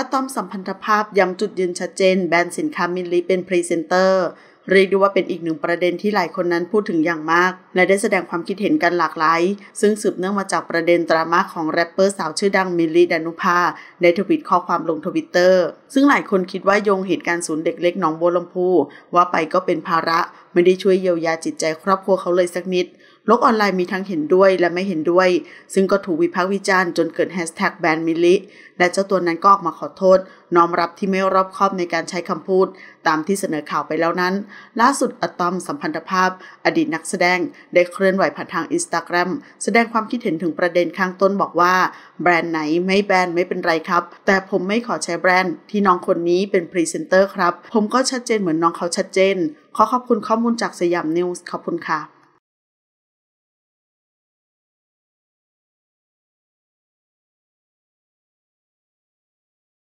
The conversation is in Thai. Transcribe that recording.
อะตอมสัมพันธภาพย้ำจุดยืนชัดเจนแบรนด์สินค้ามินลีเป็นพรีเซนเตอร์เรียกได้ว่าเป็นอีกหนึ่งประเด็นที่หลายคนนั้นพูดถึงอย่างมาก และได้แสดงความคิดเห็นกันหลากหลายซึ่งสืบเนื่องมาจากประเด็นดราม่าของแรปเปอร์สาวชื่อดังมิลลีดานุภาในทวิตข้อความลงทวิตเตอร์ ซึ่งหลายคนคิดว่าโยงเหตุการณ์ศูนย์เด็กเล็กน้องโบลมพูว่าไปก็เป็นภาระ ไม่ได้ช่วยเยียวยาจิตใจครอบครัวเขาเลยสักนิดลกออนไลน์มีทั้งเห็นด้วยและไม่เห็นด้วย ซึ่งก็ถูกวิพากษ์วิจารณ์จนเกิดแฮชแท็กแบนมิลิและเจ้าตัวนั้นก็ออกมาขอโทษน้อมรับที่ไม่รอบคอบในการใช้คำพูด ตามที่เสนอข่าวไปแล้วนั้น ล่าสุดอะตอมสัมพันธภาพ อดีตนักแสดง ได้เคลื่อนไหวผ่านทางอินสตาแกรมแสดงความคิดเห็นถึงประเด็นข้างต้นบอกว่าแบรนด์ไหนไม่แบนไม่เป็นไรครับ แต่ผมไม่ขอใช้แบรนด์ที่น้องคนนี้เป็นพรีเซนเตอร์ครับ ผมก็ชัดเจนเหมือนน้องเขาชัดเจนขอขอบคุณข้อมูลจากสยามนิวส์ขอบคุณค่ะ